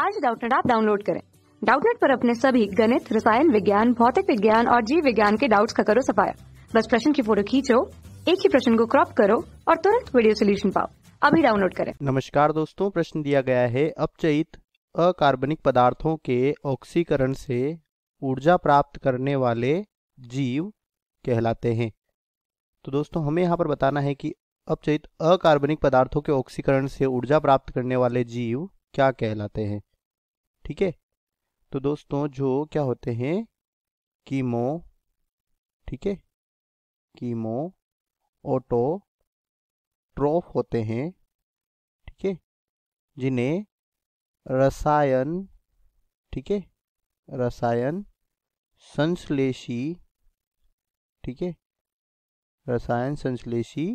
आज डाउटनेट आप डाउनलोड करें डाउटनेट पर अपने सभी गणित रसायन विज्ञान भौतिक विज्ञान और जीव विज्ञान के डाउट्स का करो सफाया बस प्रश्न की फोटो खींचो एक ही प्रश्न को क्रॉप करो और तुरंत वीडियो सोल्यूशन पाओ अभी डाउनलोड करें नमस्कार दोस्तों प्रश्न दिया गया है अपचयित अकार्बनिक पदार्थों के ऑक्सीकरण से ऊर्जा प्राप्त करने वाले जीव कहलाते हैं तो दोस्तों हमें यहाँ पर बताना है कि अपचयित अकार्बनिक पदार्थों के ऑक्सीकरण से ऊर्जा प्राप्त करने वाले जीव क्या कहलाते हैं ठीक है तो दोस्तों जो क्या होते हैं कीमो ठीक है कीमो ऑटो ट्रॉफ होते हैं ठीक है जिन्हें रसायन ठीक है रसायन संश्लेषी ठीक है रसायन संश्लेषी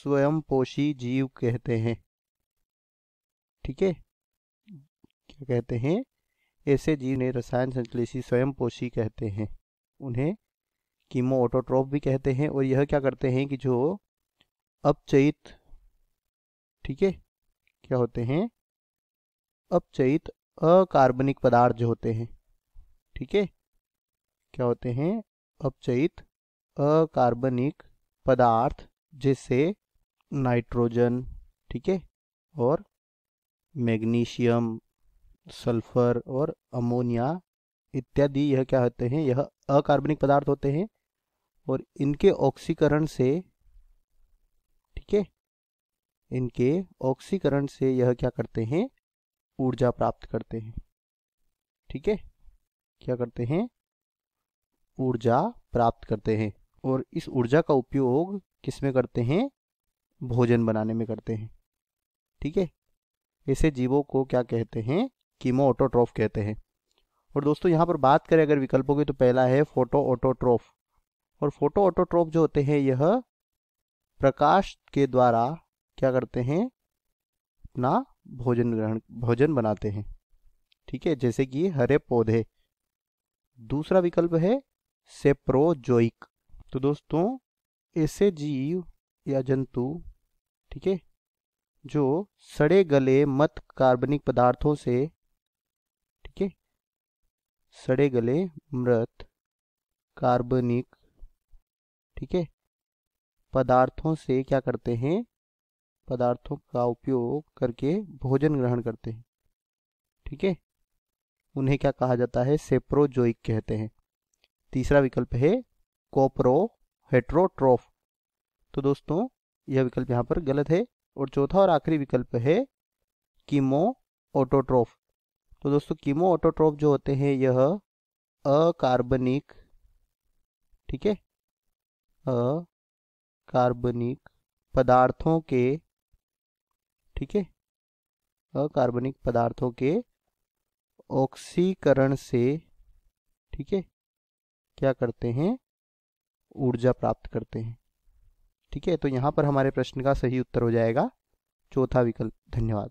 स्वयंपोषी जीव कहते हैं ठीक है क्या कहते हैं ऐसे जीव ने रसायन संश्लेषी स्वयंपोषी कहते हैं उन्हें कीमो ऑटोट्रॉप भी कहते हैं और यह क्या करते हैं कि जो अपचयित ठीक है क्या होते हैं अपचयित अकार्बनिक पदार्थ जो होते हैं ठीक है क्या होते हैं अपचयित अकार्बनिक पदार्थ जैसे नाइट्रोजन ठीक है और मैग्नीशियम सल्फर और अमोनिया इत्यादि यह क्या होते हैं यह अकार्बनिक पदार्थ होते हैं और इनके ऑक्सीकरण से ठीक है इनके ऑक्सीकरण से यह क्या करते हैं ऊर्जा प्राप्त करते हैं ठीक है क्या करते हैं ऊर्जा प्राप्त करते हैं और इस ऊर्जा का उपयोग किसमें करते हैं भोजन बनाने में करते हैं ठीक है ऐसे जीवों को क्या कहते हैं कीमो ऑटोट्रॉफ कहते हैं और दोस्तों यहाँ पर बात करें अगर विकल्पों की तो पहला है फोटो ऑटोट्रॉफ और फोटो ऑटोट्रोफ जो होते हैं यह प्रकाश के द्वारा क्या करते हैं अपना भोजन ग्रहण भोजन बनाते हैं ठीक है जैसे कि हरे पौधे दूसरा विकल्प है सेप्रोजोइक तो दोस्तों ऐसे जीव या जंतु ठीक है जो सड़े गले मत कार्बनिक पदार्थों से सड़े गले मृत कार्बनिक ठीक है पदार्थों से क्या करते हैं पदार्थों का उपयोग करके भोजन ग्रहण करते हैं ठीक है उन्हें क्या कहा जाता है सेप्रोजोइक कहते हैं तीसरा विकल्प है कोपरो हेट्रोट्रोफ तो दोस्तों यह विकल्प यहाँ पर गलत है और चौथा और आखिरी विकल्प है कीमो ओटोट्रोफ तो दोस्तों कीमो ऑटोट्रॉप जो होते हैं यह अकार्बनिक ठीक है अकार्बनिक पदार्थों के ठीक है अकार्बनिक पदार्थों के ऑक्सीकरण से ठीक है क्या करते हैं ऊर्जा प्राप्त करते हैं ठीक है तो यहां पर हमारे प्रश्न का सही उत्तर हो जाएगा चौथा विकल्प धन्यवाद